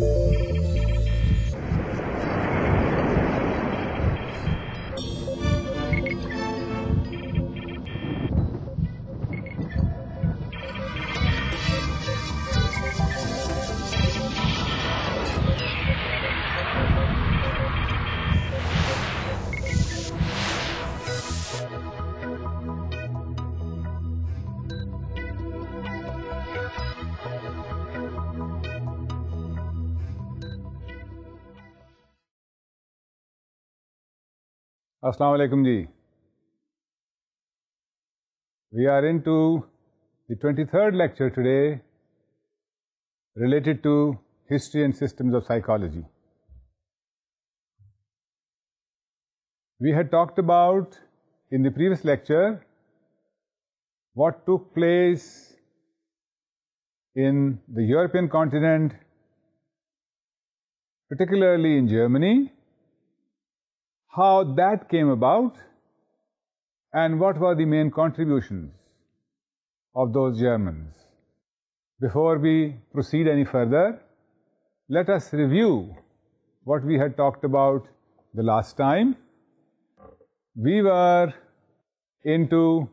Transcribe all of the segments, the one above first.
Thank you. Assalamu alaikum ji. We are into the 23rd lecture today related to history and systems of psychology. We had talked about in the previous lecture what took place in the European continent, particularly in Germany how that came about and what were the main contributions of those Germans. Before we proceed any further, let us review what we had talked about the last time. We were into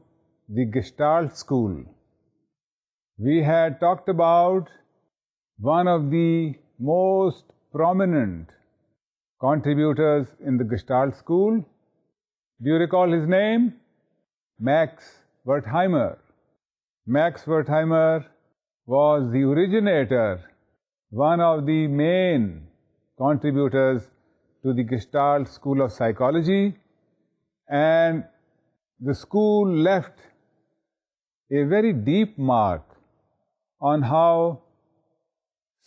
the Gestalt school. We had talked about one of the most prominent contributors in the Gestalt school. Do you recall his name? Max Wertheimer. Max Wertheimer was the originator, one of the main contributors to the Gestalt school of psychology and the school left a very deep mark on how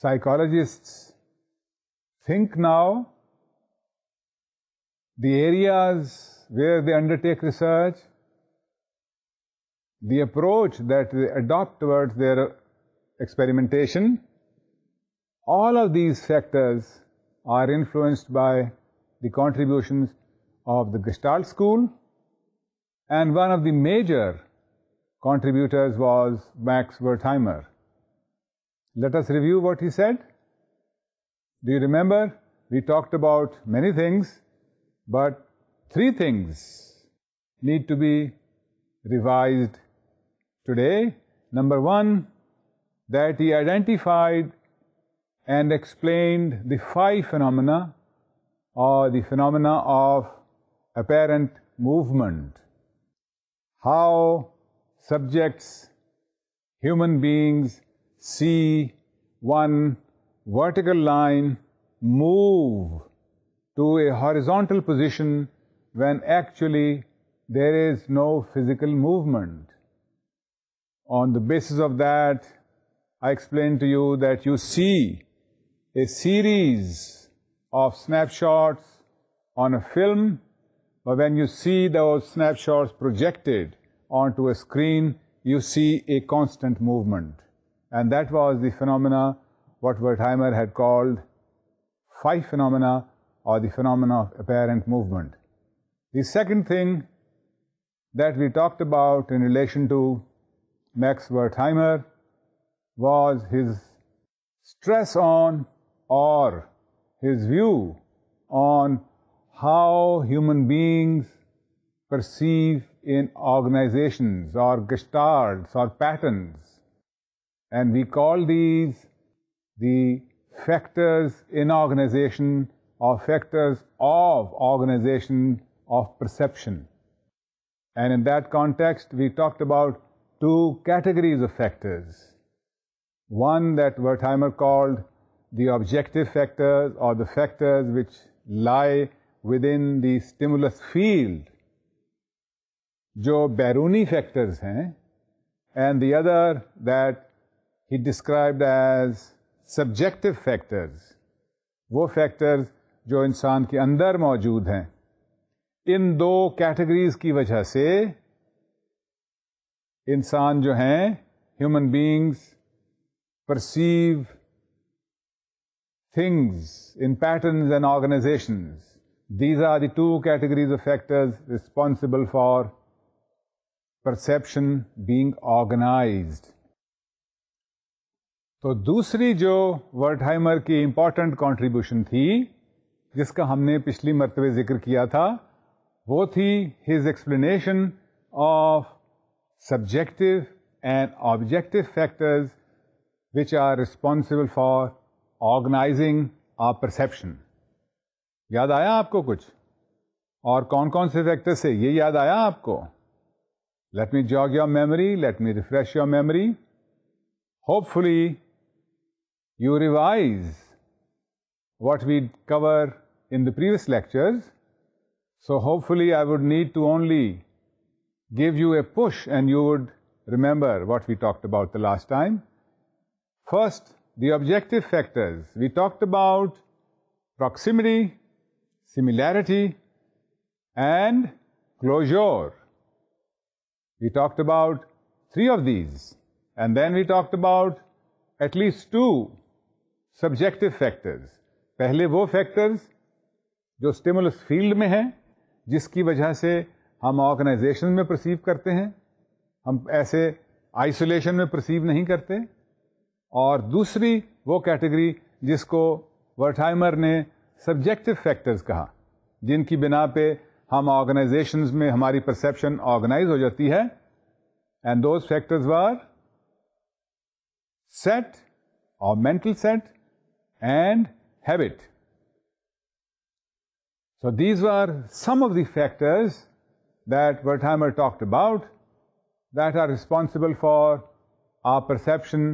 psychologists think now the areas where they undertake research, the approach that they adopt towards their experimentation, all of these factors are influenced by the contributions of the Gestalt school and one of the major contributors was Max Wertheimer. Let us review what he said. Do you remember? We talked about many things but three things need to be revised today. Number one, that he identified and explained the five phenomena or the phenomena of apparent movement, how subjects, human beings see one vertical line move to a horizontal position when actually there is no physical movement. On the basis of that, I explained to you that you see a series of snapshots on a film, but when you see those snapshots projected onto a screen, you see a constant movement. And that was the phenomena what Wertheimer had called five phenomena or the phenomena of apparent movement. The second thing that we talked about in relation to Max Wertheimer was his stress on or his view on how human beings perceive in organizations or gestalts or patterns. And we call these the factors in organization or factors of organization of perception. And in that context, we talked about two categories of factors. One that Wertheimer called the objective factors or the factors which lie within the stimulus field, जो बैरूनी factors हैं, and the other that he described as subjective factors, वो factors जो इंसान के अंदर मौजूद हैं इन दो कैटेगरीज की वजह से इंसान जो हैं human beings perceive things in patterns and organisations these are the two categories of factors responsible for perception being organized. तो दूसरी जो वर्टहाइमर की इंपॉर्टेंट कंट्रीब्यूशन थी जिसका हमने पिछली मरतबे जिक्र किया था वो थी his explanation of subjective and objective factors which are responsible for organising our perception याद आया आपको कुछ और कौन कौन से फैक्टर से ये याद आया आपको let me jog your memory let me refresh your memory hopefully you revise what we cover in the previous lectures. So hopefully I would need to only give you a push and you would remember what we talked about the last time. First, the objective factors. We talked about proximity, similarity and closure. We talked about three of these and then we talked about at least two subjective factors. पहले वो factors जो stimulus field में है जिसकी वजह से हम organisation में परसीव करते हैं हम ऐसे आइसोलेशन में परसीव नहीं करते और दूसरी वो कैटेगरी जिसको वर्टाइमर ने सब्जेक्टिव फैक्टर्स कहा जिनकी बिना पे हम ऑर्गेनाइजेशंस में हमारी परसेप्शन ऑर्गेनाइज हो जाती है and those factors were set और mental set and habit So these were some of the factors that Wertheimer talked about that are responsible for our perception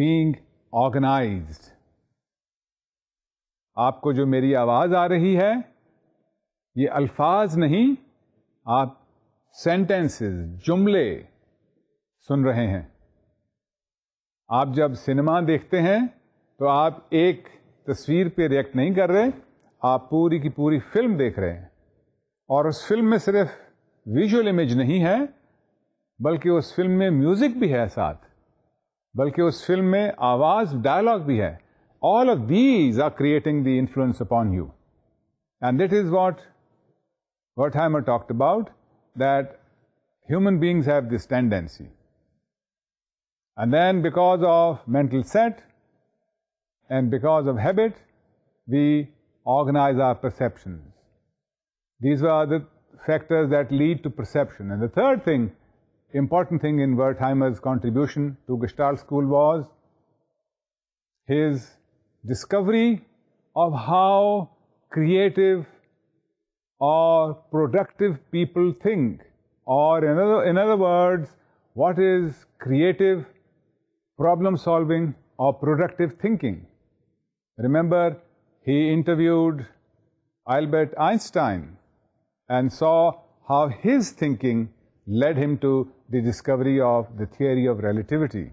being organized. आपको जो मेरी आवाज आ रही है ये अल्फाज नहीं आप सेंटेंसेस जुमले सुन रहे हैं आप जब सिनेमा देखते हैं तो आप एक तस्वीर पे रिएक्ट नहीं कर रहे आप पूरी की पूरी फिल्म देख रहे हैं और उस फिल्म में सिर्फ विजुअल इमेज नहीं है बल्कि उस फिल्म में म्यूजिक भी है साथ बल्कि उस फिल्म में आवाज डायलॉग भी है all of these are creating the influence upon you and this is what what hammer talked about that human beings have this tendency. And then because of mental set and because of habit, we organize our perceptions. These are the factors that lead to perception. And the third thing, important thing in Wertheimer's contribution to Gestalt school was his discovery of how creative or productive people think or in other, in other words, what is creative problem solving or productive thinking. Remember, he interviewed Albert Einstein and saw how his thinking led him to the discovery of the theory of relativity.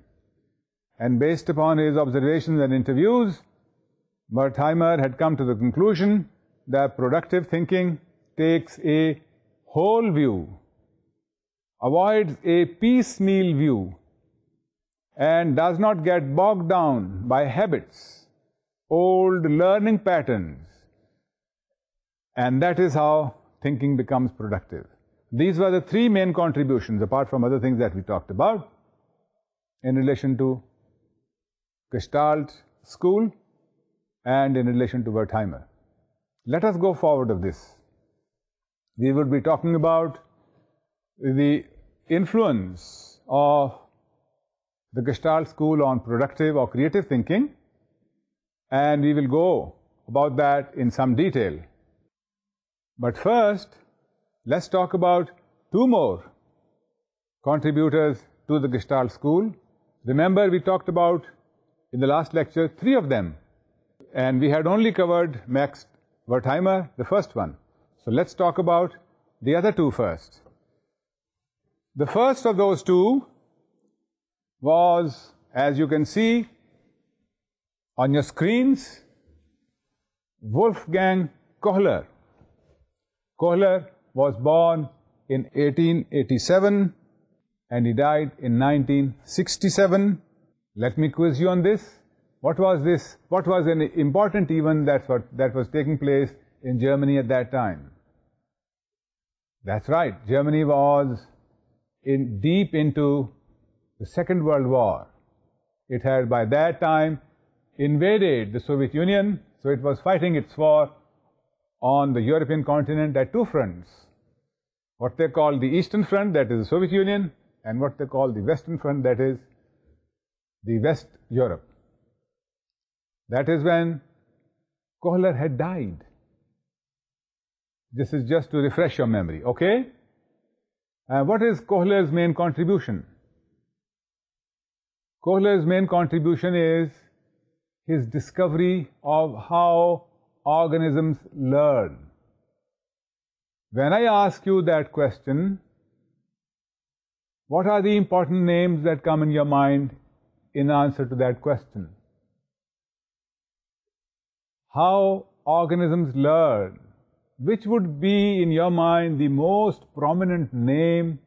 And based upon his observations and interviews, Mertheimer had come to the conclusion that productive thinking takes a whole view, avoids a piecemeal view, and does not get bogged down by habits old learning patterns. And that is how thinking becomes productive. These were the three main contributions apart from other things that we talked about in relation to Gestalt school and in relation to Wertheimer. Let us go forward of this. We will be talking about the influence of the Gestalt school on productive or creative thinking and we will go about that in some detail. But first, let's talk about two more contributors to the Gestalt school. Remember, we talked about in the last lecture three of them, and we had only covered Max Wertheimer, the first one. So let's talk about the other two first. The first of those two was, as you can see, on your screens, Wolfgang Kohler. Kohler was born in 1887 and he died in 1967. Let me quiz you on this. What was this? What was an important event that, what, that was taking place in Germany at that time? That's right. Germany was in deep into the Second World War. It had by that time invaded the Soviet Union, so it was fighting its war on the European continent at two fronts. What they call the Eastern Front, that is the Soviet Union, and what they call the Western Front, that is the West Europe. That is when Kohler had died. This is just to refresh your memory, okay? Uh, what is Kohler's main contribution? Kohler's main contribution is his discovery of how organisms learn. When I ask you that question, what are the important names that come in your mind in answer to that question? How organisms learn, which would be in your mind the most prominent name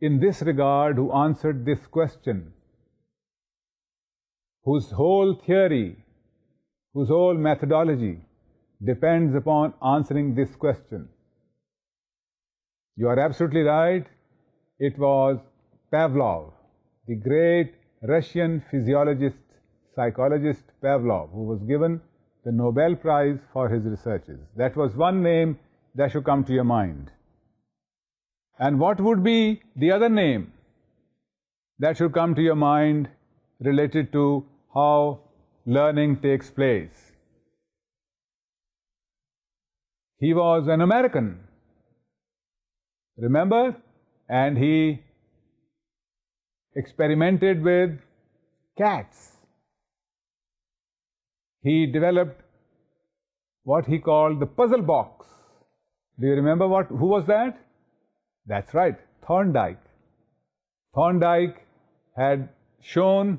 in this regard who answered this question? whose whole theory, whose whole methodology depends upon answering this question. You are absolutely right. It was Pavlov, the great Russian physiologist, psychologist Pavlov, who was given the Nobel Prize for his researches. That was one name that should come to your mind. And what would be the other name that should come to your mind related to how learning takes place. He was an American, remember? And he experimented with cats. He developed what he called the puzzle box. Do you remember what, who was that? That's right, Thorndike. Thorndike had shown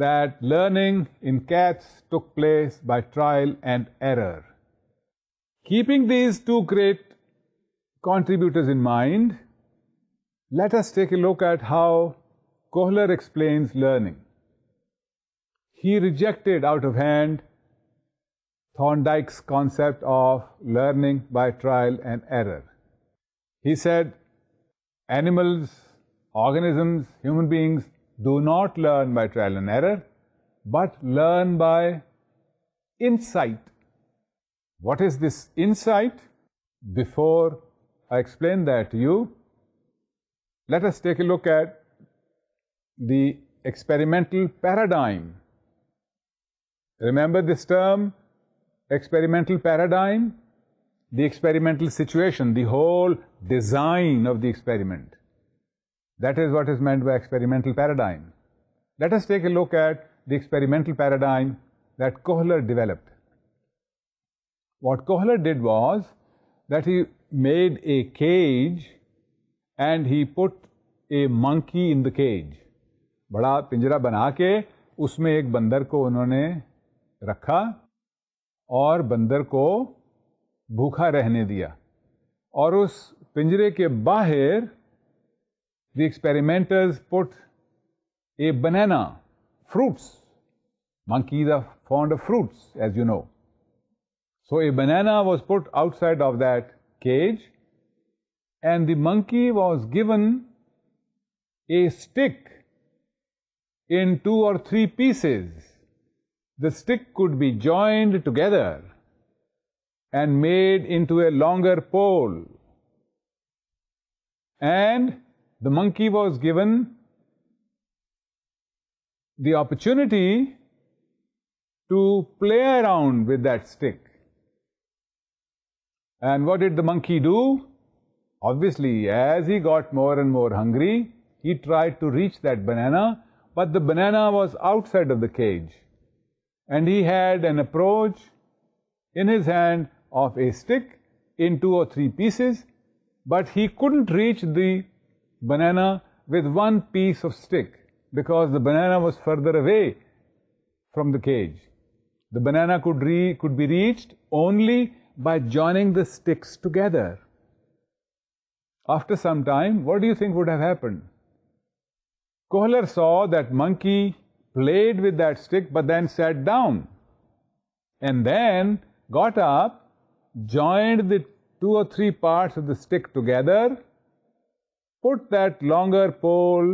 that learning in cats took place by trial and error. Keeping these two great contributors in mind, let us take a look at how Kohler explains learning. He rejected out of hand Thorndike's concept of learning by trial and error. He said, animals, organisms, human beings do not learn by trial and error, but learn by insight. What is this insight? Before I explain that to you, let us take a look at the experimental paradigm. Remember this term, experimental paradigm? The experimental situation, the whole design of the experiment. That is what is meant by experimental paradigm. Let us take a look at the experimental paradigm that Kohler developed. What Kohler did was that he made a cage and he put a monkey in the cage. बड़ा पिंजरा बना के उसमें एक बंदर को उन्होंने rakha aur bandar ko भूखा rehne diya. Aur us pinjare ke bahir the experimenters put a banana, fruits. Monkeys are fond of fruits, as you know. So a banana was put outside of that cage and the monkey was given a stick in two or three pieces. The stick could be joined together and made into a longer pole. And the monkey was given the opportunity to play around with that stick. And what did the monkey do? Obviously, as he got more and more hungry, he tried to reach that banana, but the banana was outside of the cage. And he had an approach in his hand of a stick in two or three pieces, but he couldn't reach the banana with one piece of stick because the banana was further away from the cage. The banana could, could be reached only by joining the sticks together. After some time, what do you think would have happened? Kohler saw that monkey played with that stick but then sat down and then got up, joined the two or three parts of the stick together put that longer pole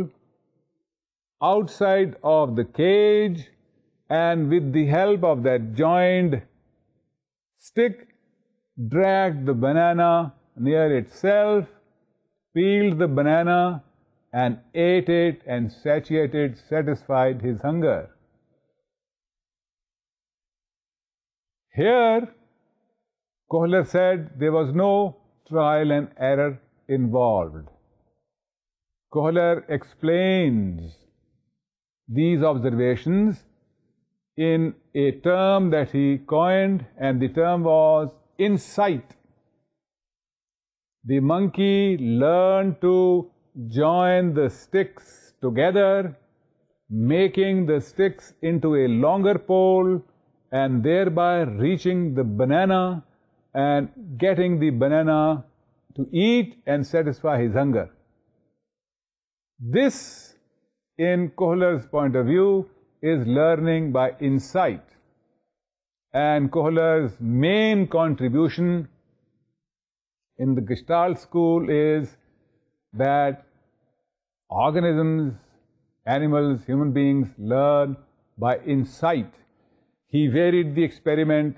outside of the cage and with the help of that joined stick, drag the banana near itself, peeled the banana and ate it and satiated, satisfied his hunger. Here, Kohler said there was no trial and error involved. Kohler explains these observations in a term that he coined and the term was insight. The monkey learned to join the sticks together, making the sticks into a longer pole and thereby reaching the banana and getting the banana to eat and satisfy his hunger. This, in Kohler's point of view, is learning by insight. And Kohler's main contribution in the Gestalt school is that organisms, animals, human beings learn by insight. He varied the experiment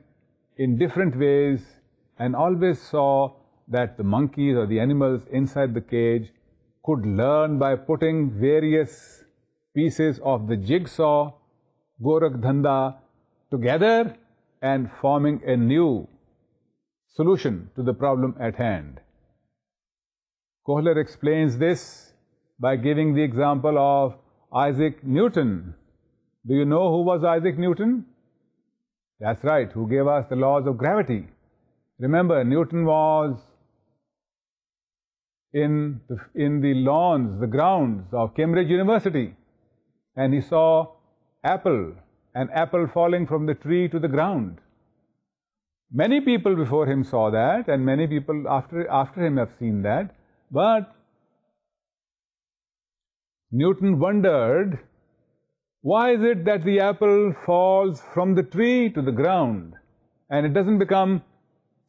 in different ways and always saw that the monkeys or the animals inside the cage could learn by putting various pieces of the jigsaw, Gorakh Dhanda, together and forming a new solution to the problem at hand. Kohler explains this by giving the example of Isaac Newton. Do you know who was Isaac Newton? That's right, who gave us the laws of gravity. Remember, Newton was in the, in the lawns, the grounds of Cambridge University and he saw apple, an apple falling from the tree to the ground. Many people before him saw that and many people after, after him have seen that, but Newton wondered, why is it that the apple falls from the tree to the ground and it doesn't become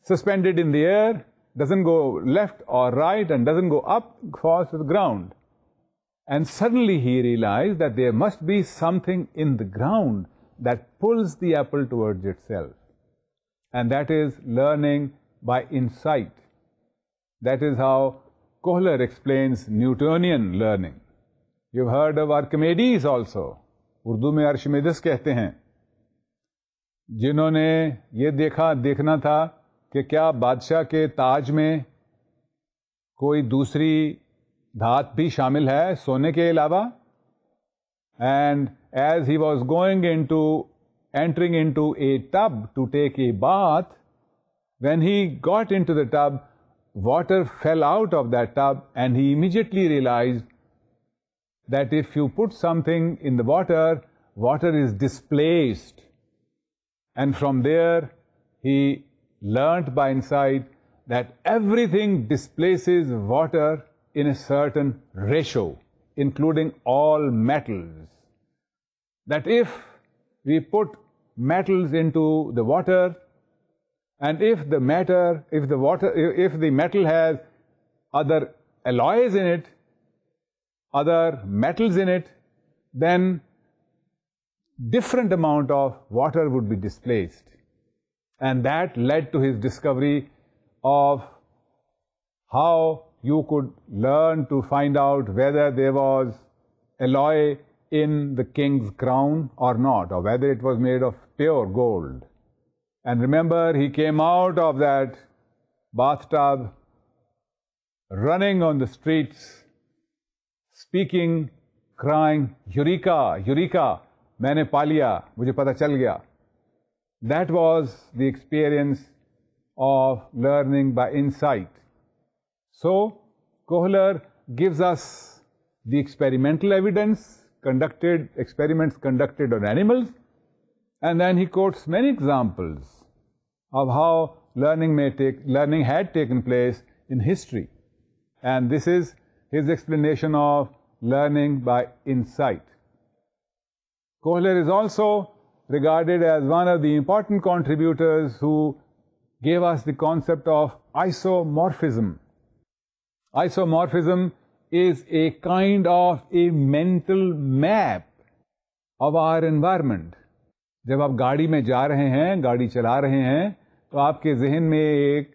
suspended in the air, doesn't go left or right and doesn't go up, falls to the ground. And suddenly he realized that there must be something in the ground that pulls the apple towards itself. And that is learning by insight. That is how Kohler explains Newtonian learning. You've heard of Archimedes also. Urdu Archimedes अर्शमेदस कहते हैं जिन्होंने ये देखा देखना था कि क्या बादशाह के ताज में कोई दूसरी धात भी शामिल है सोने के अलावा and as he was going into entering into a tub to take a bath when he got in to the tub water fell out of that tub and he immediately realized that if you put something in the water, water is displaced. And from there, he learnt by insight that everything displaces water in a certain ratio, including all metals. That if we put metals into the water, and if the matter, if the water, if the metal has other alloys in it, other metals in it, then different amount of water would be displaced and that led to his discovery of how you could learn to find out whether there was alloy in the king's crown or not, or whether it was made of pure gold. And remember, he came out of that bathtub running on the streets, speaking, crying, Eureka! Eureka! मैंने पा मुझे पता चल गया that was the experience of learning by insight. So, Kohler gives us the experimental evidence, conducted experiments conducted on animals, and then he quotes many examples of how learning may take, learning had taken place in history. And this is his explanation of learning by insight. Kohler is also regarded as one of the important contributors who gave us the concept of isomorphism. Isomorphism is a kind of a mental map of our environment. جب آپ گاڑی میں جا رہے ہیں گاڑی چلا رہے ہیں تو آپ کے ذہن میں ایک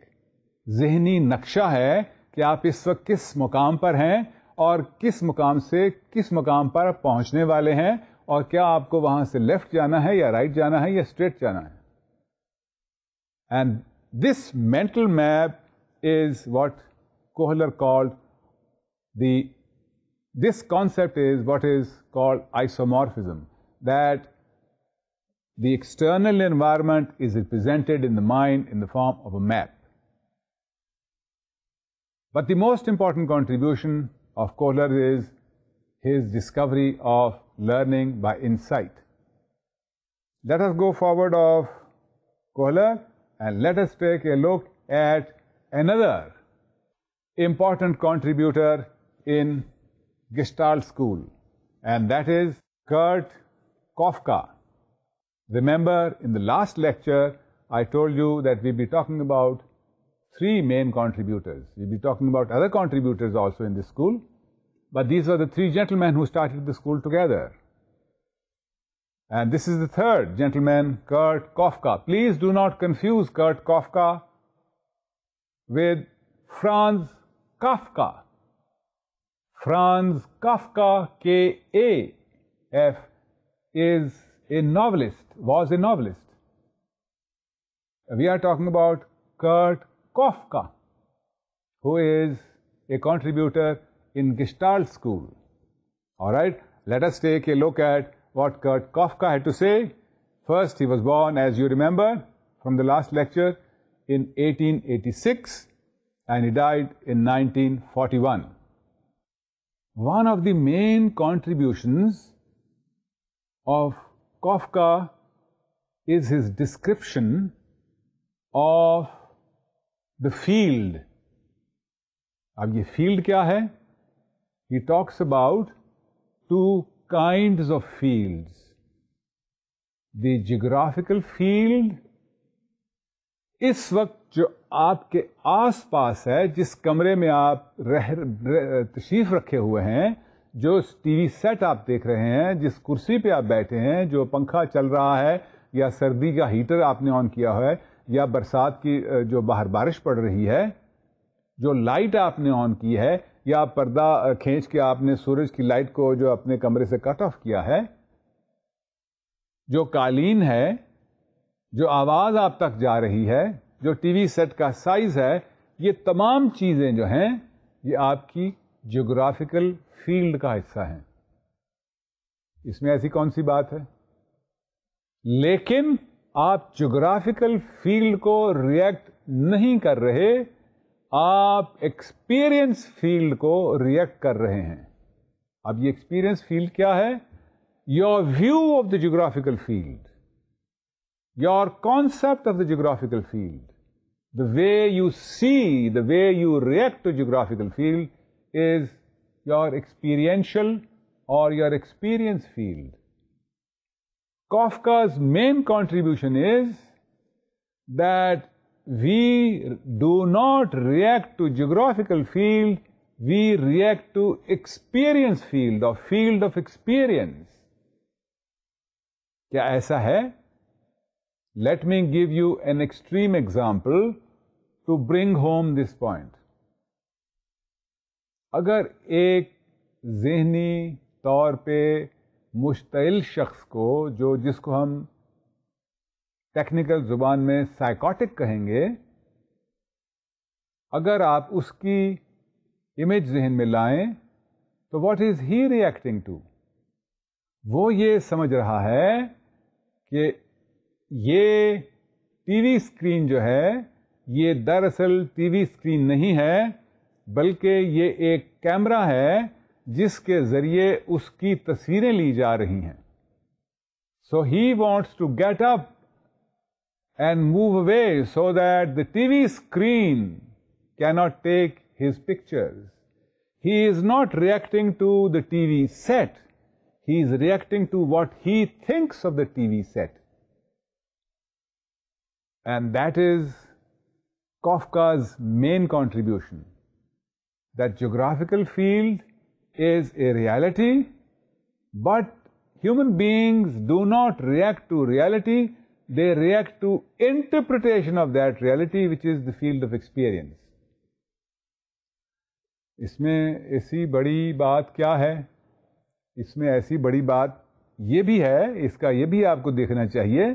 ذہنی نقشہ ہے کہ آپ اس وقت کس مقام پر ہیں اور کس مقام سے کس مقام پر پہنچنے والے ہیں और क्या आपको वहां से लेफ्ट जाना है या राइट right जाना है या स्ट्रेट जाना है and this mental map is what Kohler called the this concept is what is called isomorphism that the external environment is represented in the mind in the form of a map but the most important contribution of kohler is his discovery of learning by insight. Let us go forward of Kohler and let us take a look at another important contributor in Gestalt school and that is Kurt Kafka. Remember in the last lecture I told you that we'll be talking about three main contributors. We'll be talking about other contributors also in this school but these were the three gentlemen who started the school together. And this is the third gentleman, Kurt Kafka. Please do not confuse Kurt Kafka with Franz Kafka. Franz Kafka, K-A-F, is a novelist, was a novelist. We are talking about Kurt Kafka, who is a contributor in Gestalt school. Alright, let us take a look at what Kurt Kafka had to say. First, he was born, as you remember from the last lecture, in 1886 and he died in 1941. One of the main contributions of Kafka is his description of the field. अब ये field क्या है he talks about two kinds of fields. The geographical field इस वक्त जो आपके आसपास है जिस कमरे में आप रह, रह तशरीफ रखे हुए हैं जो टीवी सेट आप देख रहे हैं जिस कुर्सी पे आप बैठे हैं जो पंखा चल रहा है या सर्दी का हीटर आपने ऑन किया है या बरसात की जो बाहर बारिश पड़ रही है जो लाइट आपने ऑन की है या पर्दा खींच के आपने सूरज की लाइट को जो अपने कमरे से कट ऑफ किया है जो कालीन है जो आवाज़ आप तक जा रही है जो टीवी सेट का साइज़ है ये तमाम चीज़ें जो हैं ये आपकी जोग्राफिकल फील्ड का हिस्सा हैं इसमें ऐसी कौन सी बात है लेकिन आप जोग्राफिकल फील्ड को रिएक्ट नहीं कर रहे आप एक्सपीरियंस फील्ड को रिएक्ट कर रहे हैं अब ये एक्सपीरियंस फील्ड क्या है your view of the geographical field your concept of the geographical field the way you see, the way you react to geographical field is your experiential or your experience field. Kafka's main contribution is that we do not react to geographical field, we react to experience field or field of experience. Kya aisa hai? Let me give you an extreme example to bring home this point. Point अगर एक जहनी तौर पे मुश्तिल शख्स को जो जिसको हम टेक्निकल जुबान में साइकोटिक कहेंगे अगर आप उसकी इमेज जहन में लाएं तो what is he reacting to वो ये समझ रहा है कि ये टीवी स्क्रीन जो है ये दरअसल टीवी स्क्रीन नहीं है बल्कि ये एक कैमरा है जिसके ज़रिए उसकी तस्वीरें ली जा रही हैं so he wants to get up and move away so that the TV screen cannot take his pictures. He is not reacting to the TV set. He is reacting to what he thinks of the TV set. And that is Kafka's main contribution, that geographical field is a reality, but human beings do not react to reality, they react to interpretation of that reality which is the field of experience. इसमें ऐसी बड़ी बात क्या है इसमें ऐसी बड़ी बात ये भी है इसका ये भी आपको देखना चाहिए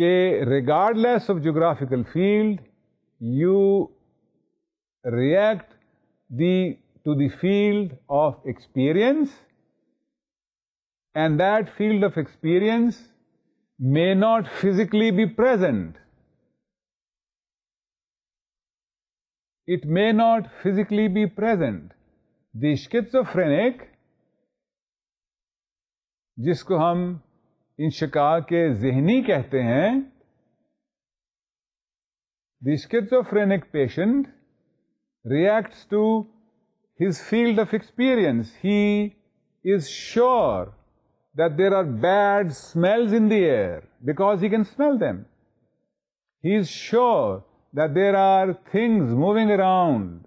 कि regardless of geographical field you react the to the field of experience and that field of experience may not physically be present. It may not physically be present. The schizophrenic, hum in shaka ke zihni kehte hain, the schizophrenic patient reacts to his field of experience. He is sure that there are bad smells in the air because he can smell them. He is sure that there are things moving around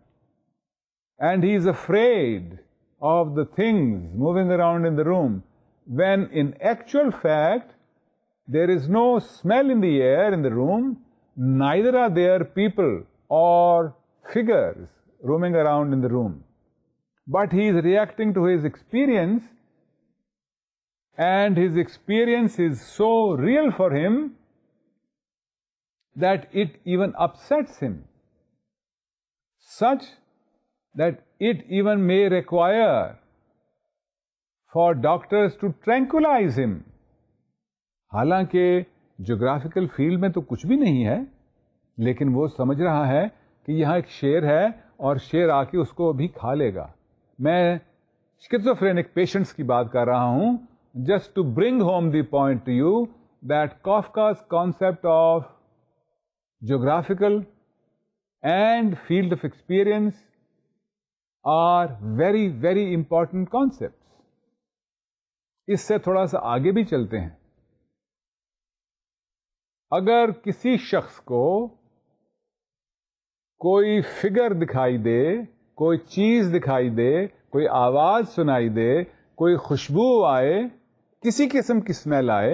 and he is afraid of the things moving around in the room when in actual fact there is no smell in the air in the room, neither are there people or figures roaming around in the room. But he is reacting to his experience and his experience is so real for him that it even upsets him, such that it even may require for doctors to tranquilize him. Halanke geographical field mein तो kuch bhi nahi hai, lekin वो samajh raha hai ki yaha ek शेर hai aur शेर aake usko abhi kha lega. Main schizophrenic patients ki baat kar raha hoon, just to bring home the point to you that Kafka's concept of geographical and field of experience are very very important concepts. इससे थोड़ा सा आगे भी चलते हैं अगर किसी शख्स को कोई फिगर दिखाई दे कोई चीज दिखाई दे कोई आवाज सुनाई दे कोई खुशबू आए किसी किस्म की स्मेल आए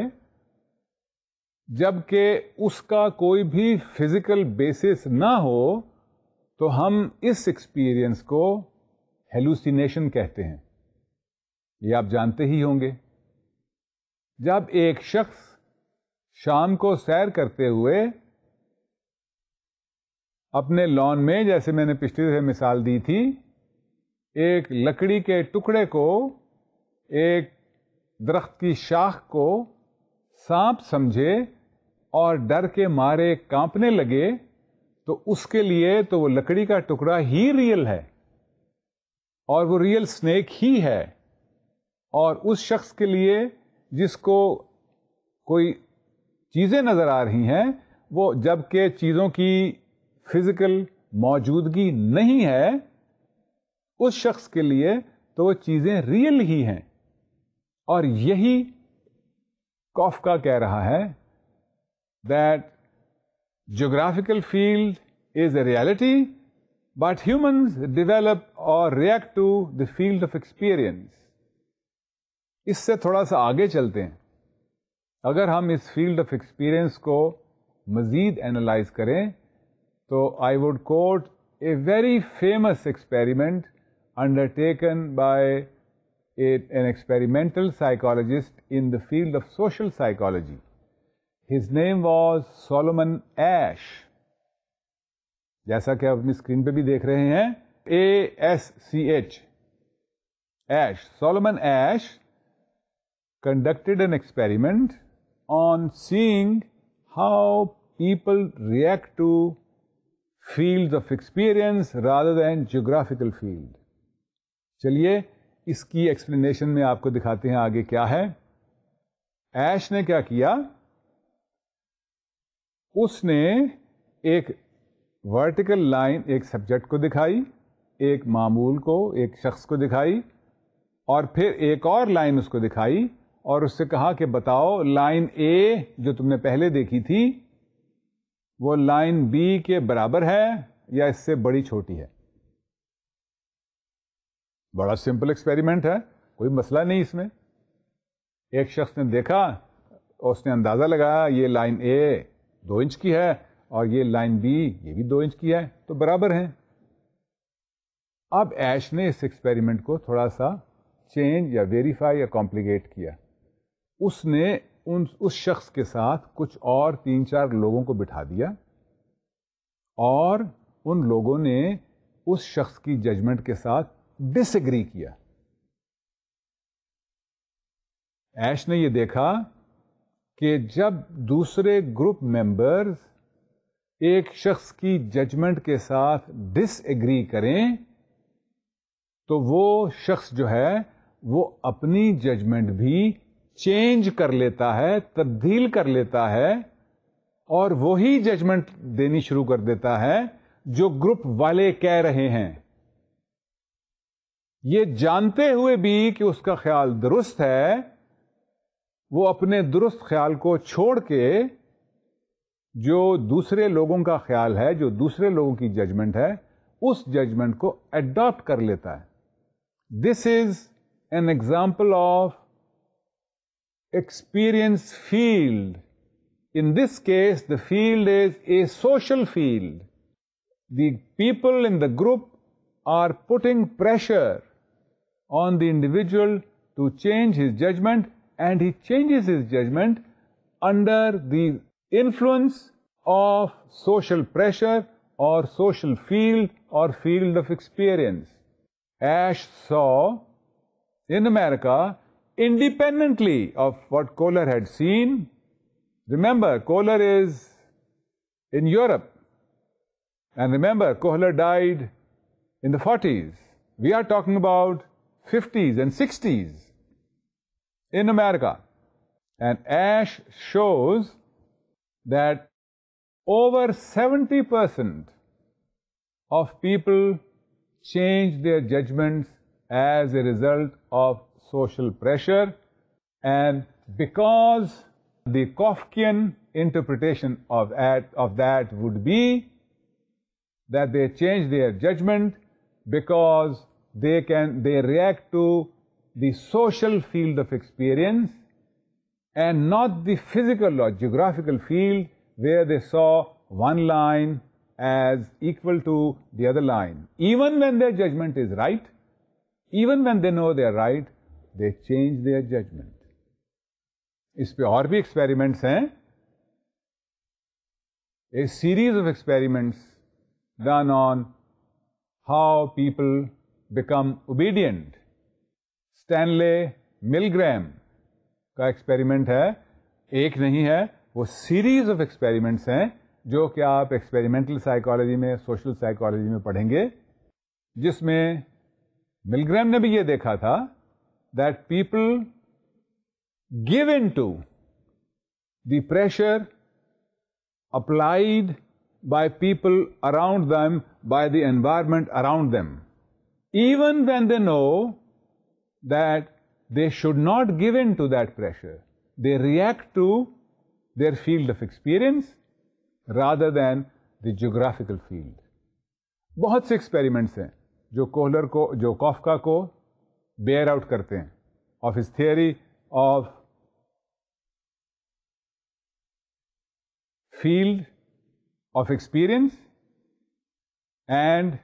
जबकि उसका कोई भी फिजिकल बेसिस ना हो तो हम इस एक्सपीरियंस को हेलुसिनेशन कहते हैं ये आप जानते ही होंगे जब एक शख्स शाम को सैर करते हुए अपने लॉन में जैसे मैंने पिछली दफे मिसाल दी थी एक लकड़ी के टुकड़े को एक दरख्त की शाख को सांप समझे और डर के मारे कांपने लगे तो उसके लिए तो वो लकड़ी का टुकड़ा ही रियल है और वो रियल स्नेक ही है और उस शख्स के लिए जिसको कोई चीज़ें नज़र आ रही हैं वो जबकि चीज़ों की फिजिकल मौजूदगी नहीं है उस शख्स के लिए तो वो चीज़ें रियल ही हैं और यही का कह रहा है that geographical field is a reality but humans develop और react to the field of experience इससे थोड़ा सा आगे चलते हैं अगर हम इस फील्ड ऑफ एक्सपीरियंस को मजीद एनालाइज करें तो I would quote a very famous experiment undertaken by it, an experimental psychologist in the field of social psychology. His name was Solomon Ash. Jaisa कि आप अपनी स्क्रीन पे भी देख रहे हैं A S C Ash, Solomon Ash conducted an experiment on seeing how people react to fields of experience rather than geographical field. चलिए इसकी एक्सप्लेनेशन में आपको दिखाते हैं आगे क्या है ऐश ने क्या किया उसने एक वर्टिकल लाइन एक सब्जेक्ट को दिखाई एक मामूल को एक शख्स को दिखाई और फिर एक और लाइन उसको दिखाई और उससे कहा कि बताओ लाइन ए जो तुमने पहले देखी थी वो लाइन बी के बराबर है या इससे बड़ी छोटी है बड़ा सिंपल एक्सपेरिमेंट है कोई मसला नहीं इसमें एक शख्स ने देखा और उसने अंदाज़ा लगाया ये लाइन ए दो इंच की है और ये लाइन बी ये भी दो इंच की है तो बराबर है अब ऐश ने इस एक्सपेरिमेंट को थोड़ा सा चेंज या वेरीफाई या कॉम्प्लिकेट किया उसने उन उस शख्स के साथ कुछ और तीन चार लोगों को बिठा दिया और उन लोगों ने उस शख्स की जजमेंट के साथ डिसएग्री किया ऐश ने यह देखा कि जब दूसरे ग्रुप मेंबर्स एक शख्स की जजमेंट के साथ डिसएग्री करें तो वो शख्स जो है वो अपनी जजमेंट भी चेंज कर लेता है तब्दील कर लेता है और वही जजमेंट देनी शुरू कर देता है जो ग्रुप वाले कह रहे हैं ये जानते हुए भी कि उसका ख्याल दुरुस्त है वो अपने दुरुस्त ख्याल को छोड़ के जो दूसरे लोगों का ख्याल है जो दूसरे लोगों की जजमेंट है उस जजमेंट को एडॉप्ट कर लेता है this is an example of experience field. In this case, the field is a social field. The people in the group are putting pressure on the individual to change his judgment and he changes his judgment under the influence of social pressure or social field or field of experience. Ash saw in America independently of what Kohler had seen. Remember, Kohler is in Europe. And remember, Kohler died in the 40s. We are talking about 50s and 60s in America. And Ash shows that over 70% of people change their judgments as a result of social pressure and because the Kafkian interpretation of that, of that would be that they change their judgment because they can, they react to the social field of experience and not the physical or geographical field where they saw one line as equal to the other line. Even when their judgment is right, even when they know they are right, they change their judgment. इस पे और experiments, experiments series of experiments done on how people become obedient. Stanley Milgram का experiment है एक नहीं है वो series of experiments हैं जो कि आप एक्सपेरिमेंटल साइकोलॉजी में सोशल साइकोलॉजी में पढ़ेंगे जिसमें मिलग्राम ने भी ये देखा था that people give in to the pressure applied by people around them, by the environment around them. even when they know that they should not give in to that pressure. They react to their field of experience rather than the geographical field. बहुत से experiments हैं जो Kohler को जो कॉफका को bear out करते हैं of his theory of field of experience and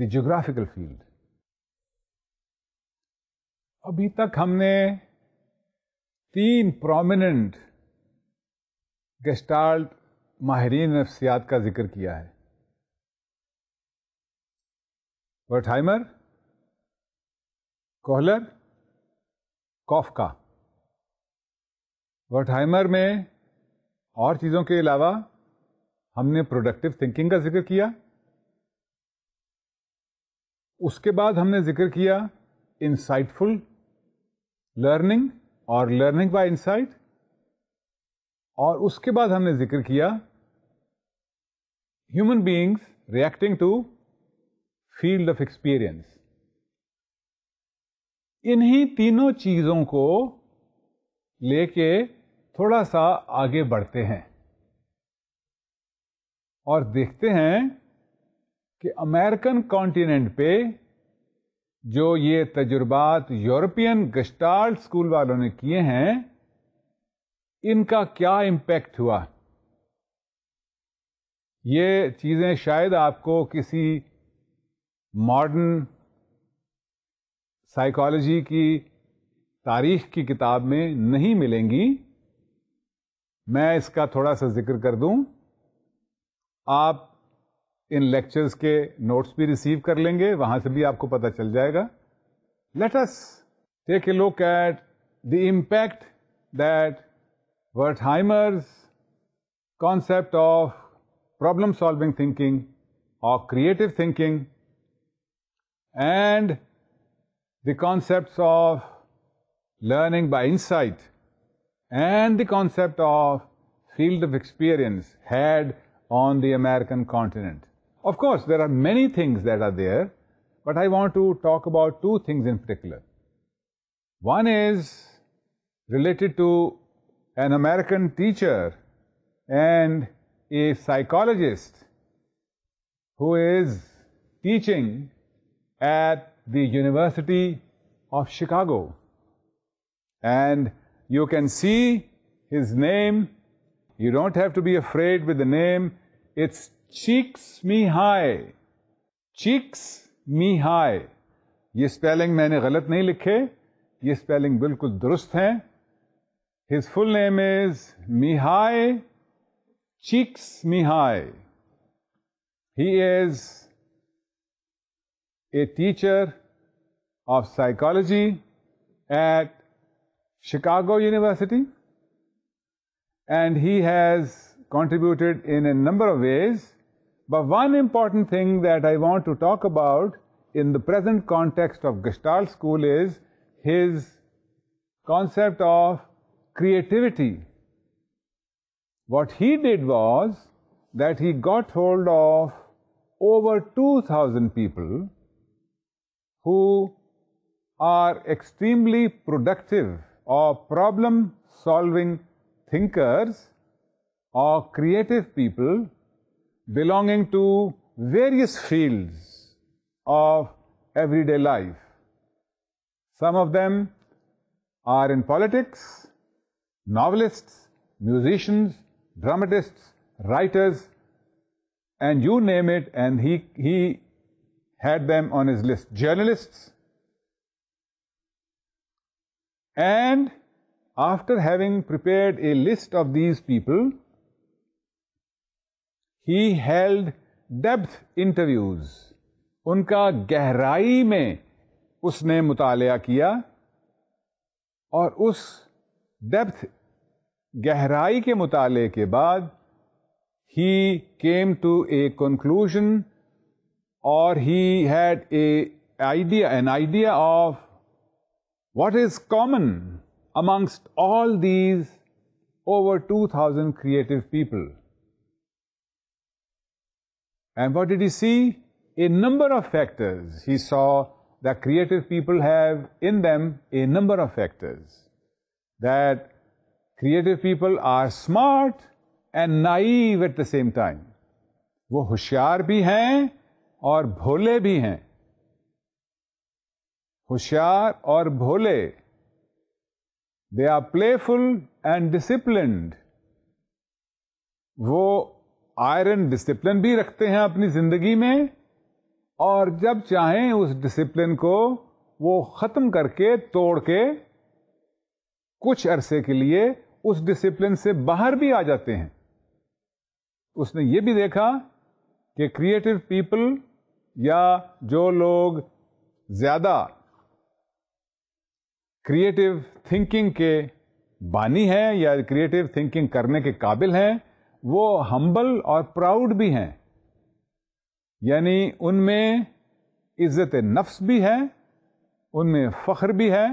the geographical field अभी तक हमने तीन प्रोमिनेंट गेस्टाल्ट माहरीन नफ्सियात का जिक्र किया है वर्टहाइमर कोहलर कॉफका वर्टहाइमर में और चीज़ों के अलावा हमने प्रोडक्टिव थिंकिंग का जिक्र किया उसके बाद हमने जिक्र किया इंसाइटफुल लर्निंग और लर्निंग बाय इंसाइट और उसके बाद हमने जिक्र किया human beings reacting to field of experience इन्हीं तीनों चीजों को लेके थोड़ा सा आगे बढ़ते हैं और देखते हैं कि अमेरिकन कॉन्टिनेंट पे जो ये तजुर्बात यूरोपियन गस्टाल्ट स्कूल वालों ने किए हैं इनका क्या इम्पैक्ट हुआ ये चीज़ें शायद आपको किसी मॉडर्न साइकोलॉजी की तारीख की किताब में नहीं मिलेंगी मैं इसका थोड़ा सा जिक्र कर दूं आप इन लेक्चर्स के नोट्स भी रिसीव कर लेंगे वहां से भी आपको पता चल जाएगा let us take a look at the impact that Wertheimer's concept of problem solving thinking or creative thinking and the concepts of learning by insight and the concept of field of experience had on the American continent. Of course, there are many things that are there, but I want to talk about two things in particular. One is related to an American teacher and a psychologist who is teaching at the University of Chicago. And you can see his name. You don't have to be afraid with the name. It's Csikszentmihalyi Csikszentmihalyi ये spelling मैंने गलत नहीं लिखे ये spelling बिल्कुल दुरुस्त हैं his full name is Mihaly Csikszentmihalyi he is a teacher of psychology at Chicago University and he has contributed in a number of ways But one important thing that I want to talk about in the present context of Gestalt school is his concept of creativity. What he did was that he got hold of over 2,000 people who are extremely productive or problem solving thinkers or creative people belonging to various fields of everyday life. Some of them are in politics, novelists, musicians, dramatists, writers, and you name it, and he, he had them on his list. Journalists. And after having prepared a list of these people, he held depth interviews उनका गहराई में उसने मुताया किया और उस depth गहराई के मुताले के बाद ही केम टू ए कंक्लूजन और he had a idea an idea of what is common amongst all these over 2000 creative people And what did he see? A number of factors. He saw that creative people have in them a number of factors. That creative people are smart and naive at the same time. वो होशियार भी हैं और भोले भी हैं होशियार और भोले They are playful and disciplined. वो आयरन डिसिप्लिन भी रखते हैं अपनी जिंदगी में और जब चाहें उस डिसिप्लिन को वो खत्म करके तोड़ के कुछ अरसे के लिए उस डिसिप्लिन से बाहर भी आ जाते हैं उसने ये भी देखा कि क्रिएटिव पीपल या जो लोग ज्यादा क्रिएटिव थिंकिंग के बानी हैं या क्रिएटिव थिंकिंग करने के काबिल हैं वो हम्बल और प्राउड भी हैं यानी उनमें इज्जत नफ्स भी है उनमें फ़ख्र भी है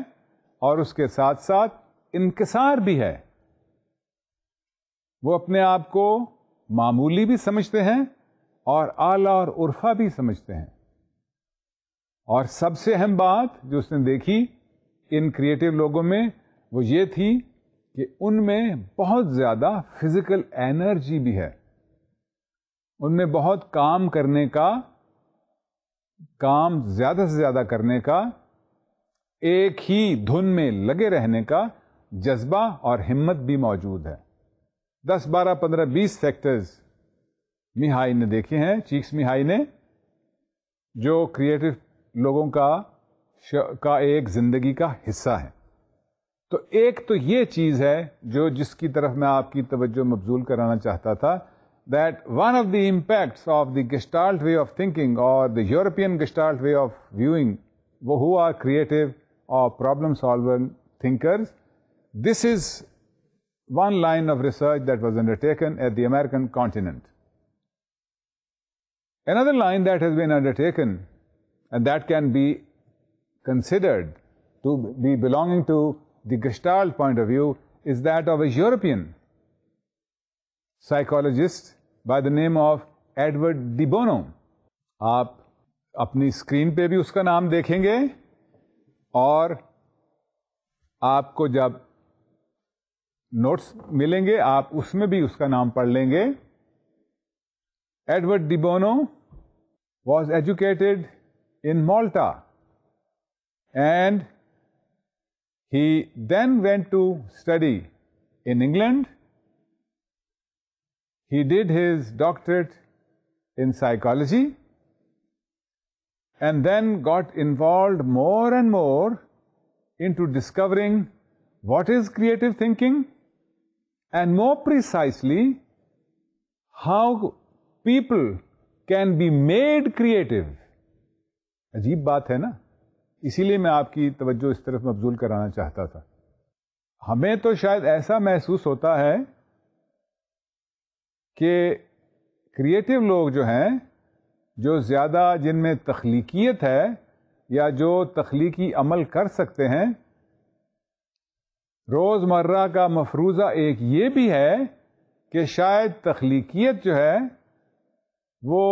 और उसके साथ साथ इनकसार भी है वो अपने आप को मामूली भी समझते हैं और आला और उर्फा भी समझते हैं और सबसे अहम बात जो उसने देखी इन क्रिएटिव लोगों में वो ये थी कि उनमें बहुत ज़्यादा फिजिकल एनर्जी भी है उनमें बहुत काम करने का काम ज़्यादा से ज़्यादा करने का एक ही धुन में लगे रहने का जज्बा और हिम्मत भी मौजूद है 10, 12, 15, 20 सेक्टर्स मिहाई ने देखे हैं चीक्स मिहाई ने जो क्रिएटिव लोगों का का एक जिंदगी का हिस्सा है तो एक तो ये चीज़ है जो जिसकी तरफ मैं आपकी तवज्जो मबजूल कराना चाहता था that one of the impacts of the Gestalt way of thinking or the European Gestalt way of viewing, who are creative or problem solving thinkers, this is one line of research that was undertaken at the American continent. Another line that has been undertaken and that can be considered to be belonging to the Gestalt point of view is that of a European psychologist by the name of Edward Di Bono. आप अपनी screen पे भी उसका नाम देखेंगे और आपको जब नोट्स मिलेंगे आप उसमें भी उसका नाम पढ़ लेंगे Edward de Bono was educated in Malta and He then went to study in England. He did his doctorate in psychology and then got involved more and more into discovering what is creative thinking and more precisely how people can be made creative. अजीब बात hai na? इसीलिए मैं आपकी तवज्जो इस तरफ मबजूल कराना चाहता था हमें तो शायद ऐसा महसूस होता है कि क्रिएटिव लोग जो हैं जो ज़्यादा जिनमें तख्लीकीत है या जो तख्लीकी अमल कर सकते हैं रोज़मर्रा का मफरूज़ा एक ये भी है कि शायद तख्लीकियत जो है वो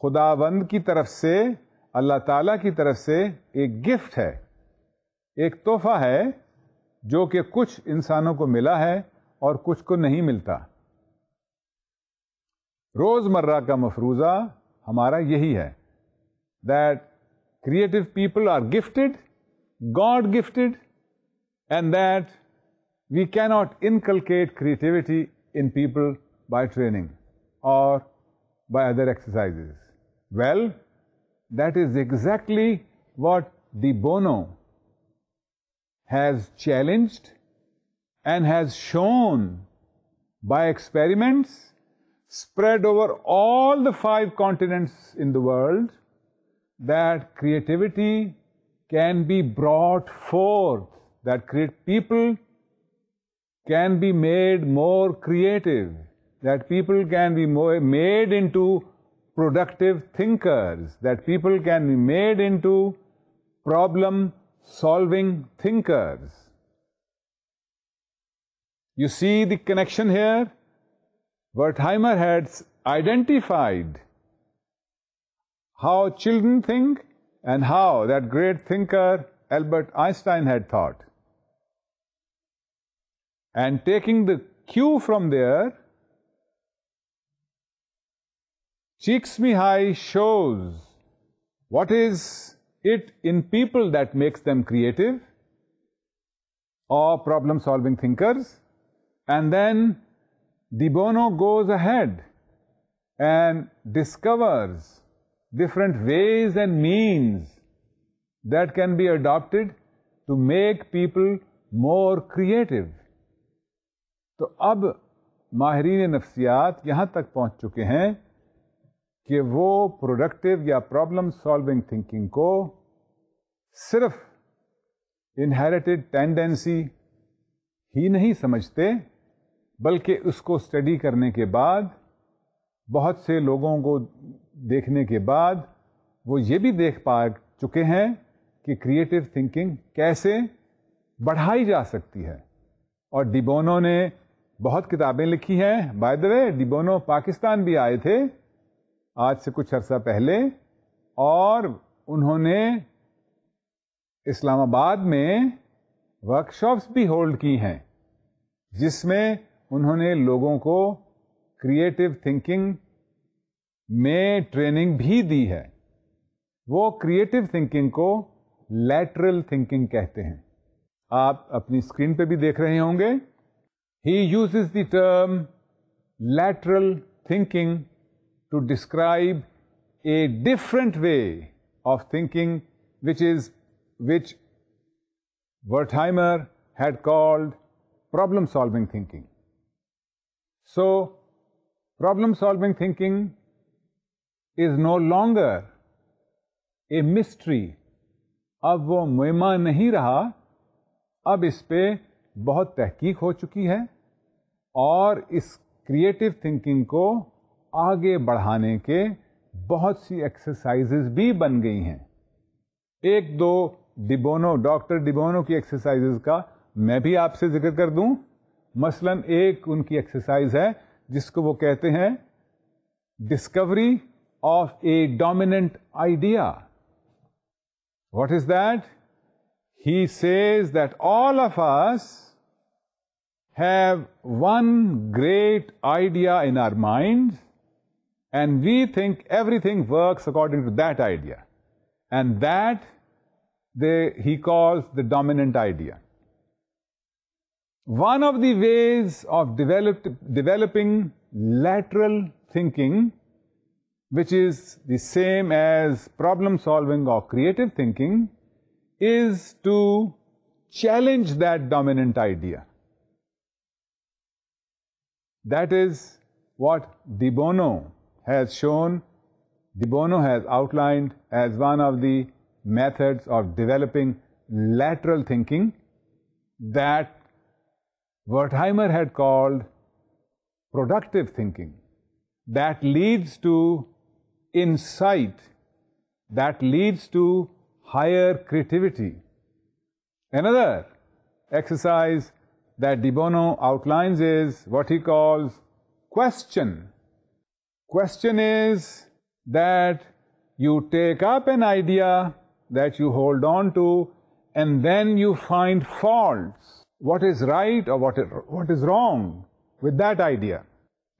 खुदावंद की तरफ से अल्लाह ताला की तरफ से एक गिफ्ट है एक तोहफा है जो कि कुछ इंसानों को मिला है और कुछ को नहीं मिलता रोजमर्रा का मफरूजा हमारा यही है that creative people are gifted, God gifted, and that we cannot inculcate creativity in people by training or by other exercises. Well, That is exactly what De Bono has challenged and has shown by experiments spread over all the five continents in the world that creativity can be brought forth, that people can be made more creative, that people can be more made into productive thinkers, that people can be made into problem solving thinkers. You see the connection here? Wertheimer had identified how children think and how that great thinker Albert Einstein had thought. And taking the cue from there, Cheeks shows what is it in people that makes them creative or problem solving thinkers and then De Bono goes ahead and discovers different ways and means that can be adopted to make people more creative. So अब माहरीन नफ्सियात यहाँ तक पहुँच चुके हैं कि वो productive या problem solving thinking को सिर्फ इनहेरिटेड टेंडेंसी ही नहीं समझते बल्कि उसको स्टडी करने के बाद बहुत से लोगों को देखने के बाद वो ये भी देख पा चुके हैं कि क्रिएटिव थिंकिंग कैसे बढ़ाई जा सकती है और डिबोनो ने बहुत किताबें लिखी हैं by the way de Bono Pakistan भी आए थे आज से कुछ अरसा पहले और उन्होंने इस्लामाबाद में वर्कशॉप्स भी होल्ड की हैं जिसमें उन्होंने लोगों को क्रिएटिव थिंकिंग में ट्रेनिंग भी दी है वो क्रिएटिव थिंकिंग को लैटरल थिंकिंग कहते हैं आप अपनी स्क्रीन पे भी देख रहे होंगे he uses the term lateral thinking to describe a different way of thinking which is which Wertheimer had called problem solving thinking. So, problem solving thinking is no longer a mystery. اب وہ मुहिमा نہیں رہا اب اس پہ بہت تحقیق ہو چکی ہے اور اس کریٹو تھنکنگ کو आगे बढ़ाने के बहुत सी एक्सरसाइजेज भी बन गई हैं एक दो डिबोनो डॉक्टर डिबोनो की एक्सरसाइजेज का मैं भी आपसे जिक्र कर दूं मसलन एक उनकी एक्सरसाइज है जिसको वो कहते हैं discovery of a dominant idea what is that he says that all of us have one great idea in our minds and we think everything works according to that idea. And that they, he calls the dominant idea. One of the ways of developing lateral thinking, which is the same as problem solving or creative thinking, is to challenge that dominant idea. That is what De Bono has shown, De Bono has outlined as one of the methods of developing lateral thinking that Wertheimer had called productive thinking that leads to insight, that leads to higher creativity. Another exercise that De Bono outlines is what he calls question Question is that you take up an idea that you hold on to and then you find faults, what is right or what is, what is wrong with that idea.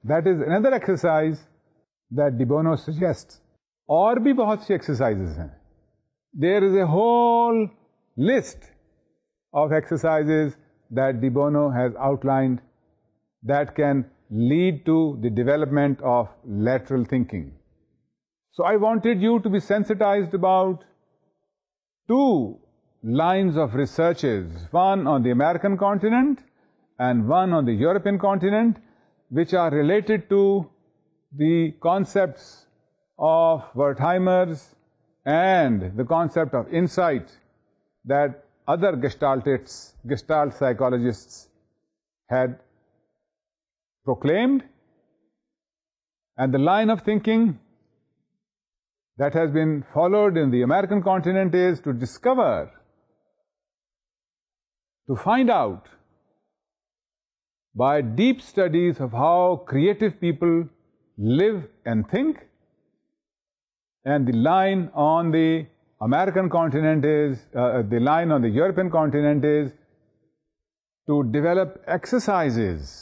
That is another exercise that De Bono suggests. Or भी बहुत सी exercises हैं. There is a whole list of exercises that De Bono has outlined that can lead to the development of lateral thinking. So I wanted you to be sensitized about two lines of researches, one on the American continent and one on the European continent, which are related to the concepts of Wertheimer's and the concept of insight that other gestaltists, gestalt psychologists had proclaimed and the line of thinking that has been followed in the American continent is to discover, to find out by deep studies of how creative people live and think and the line on the American continent is, uh, uh the line on the European continent is to develop exercises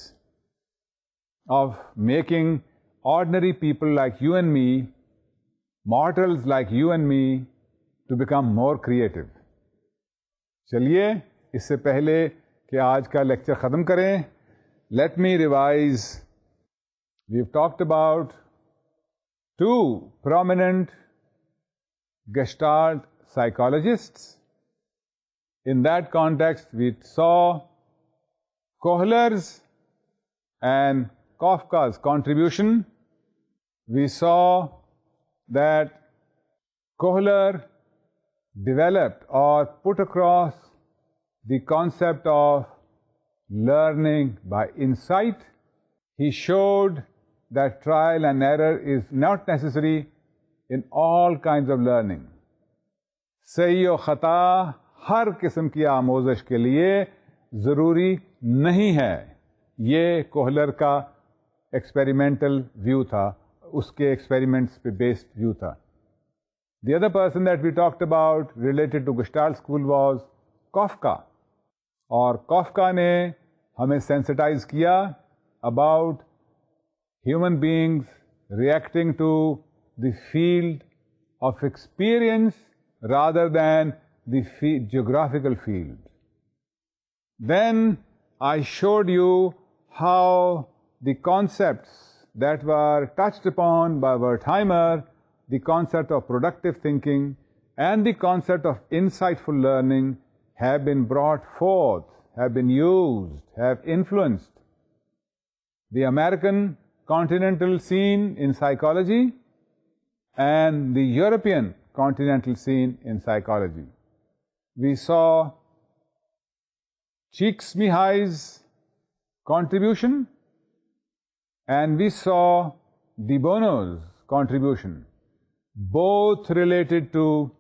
of making ordinary people like you and me, mortals like you and me, to become more creative. चलिए इससे पहले कि आज का lecture ख़त्म करें let me revise we talked about two prominent gestalt psychologists. In that context, we saw Kohler's and Kafka's contribution, we saw that Kohler developed or put across the concept of learning by insight. He showed that trial and error is not necessary in all kinds of learning. सही और ख़ता हर किस्म की आमोजश के लिए ज़रूरी नहीं है ये कोहलर का Experimental view था उसके experiments पे based view The other person that we talked about related to Gestalt school was Kafka. और Kafka ने हमें sensitize about human beings reacting to the field of experience rather than the geographical field. Then I showed you how the concepts that were touched upon by Wertheimer, the concept of productive thinking and the concept of insightful learning have been brought forth, have been used, have influenced the American continental scene in psychology and the European continental scene in psychology. We saw Mihai's contribution and we saw De Bono's contribution, both related to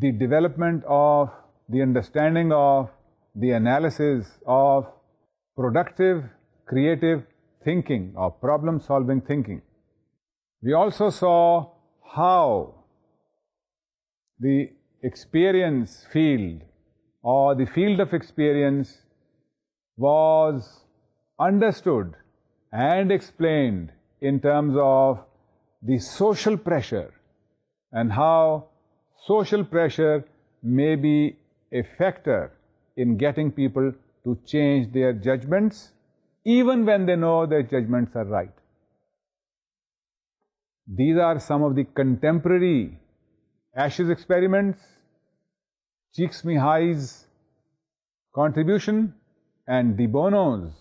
the development of the understanding of the analysis of productive creative thinking or problem solving thinking. We also saw how the experience field or the field of experience was understood and explained in terms of the social pressure and how social pressure may be a factor in getting people to change their judgments even when they know their judgments are right. These are some of the contemporary Ashes experiments, Cheeks Me contribution and De Bono's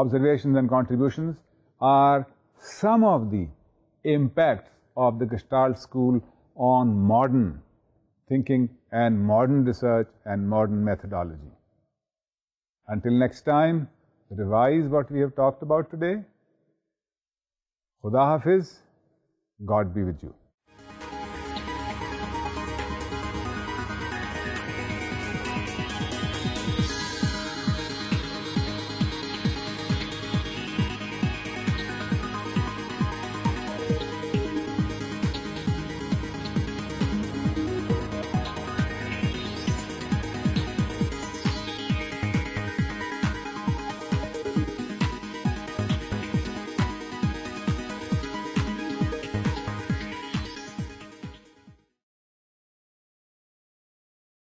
observations and contributions are some of the impacts of the Gestalt school on modern thinking and modern research and modern methodology. Until next time, revise what we have talked about today. Khuda Hafiz, God be with you.